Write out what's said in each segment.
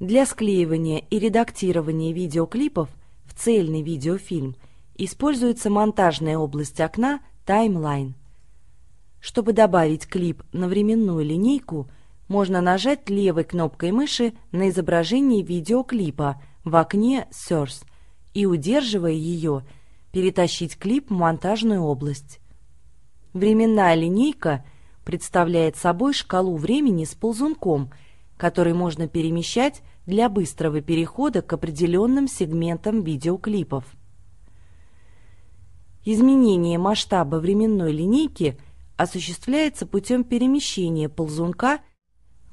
Для склеивания и редактирования видеоклипов в цельный видеофильм используется монтажная область окна Timeline. Чтобы добавить клип на временную линейку, можно нажать левой кнопкой мыши на изображении видеоклипа в окне «Source» и, удерживая ее, перетащить клип в монтажную область. Временная линейка представляет собой шкалу времени с ползунком – который можно перемещать для быстрого перехода к определенным сегментам видеоклипов. Изменение масштаба временной линейки осуществляется путем перемещения ползунка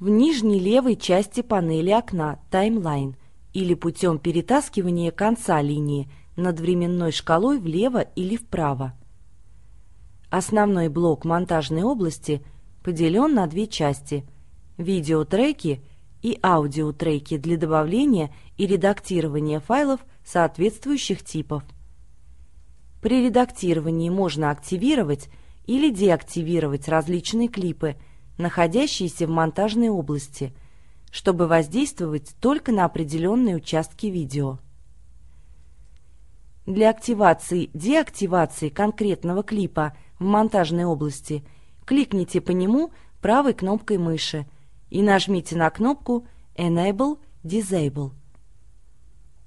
в нижней левой части панели окна «Таймлайн» или путем перетаскивания конца линии над временной шкалой влево или вправо. Основной блок монтажной области поделен на две части – видеотреки и аудиотреки для добавления и редактирования файлов соответствующих типов. При редактировании можно активировать или деактивировать различные клипы, находящиеся в монтажной области, чтобы воздействовать только на определенные участки видео. Для активации деактивации конкретного клипа в монтажной области кликните по нему правой кнопкой мыши – и нажмите на кнопку Enable Disable.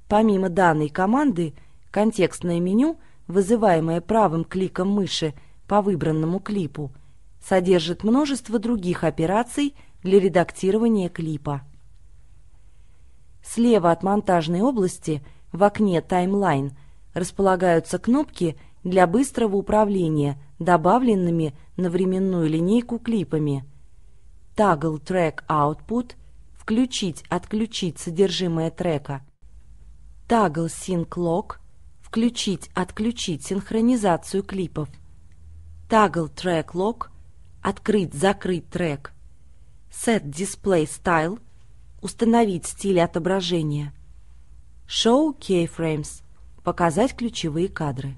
Помимо данной команды, контекстное меню, вызываемое правым кликом мыши по выбранному клипу, содержит множество других операций для редактирования клипа. Слева от монтажной области в окне «Таймлайн» располагаются кнопки для быстрого управления добавленными на временную линейку клипами – Toggle Track Output включить-отключить содержимое трека, Toggle Sync Lock включить-отключить синхронизацию клипов, Toggle Track Lock открыть-закрыть трек, Set Display Style установить стиль отображения, Show Keyframes показать ключевые кадры.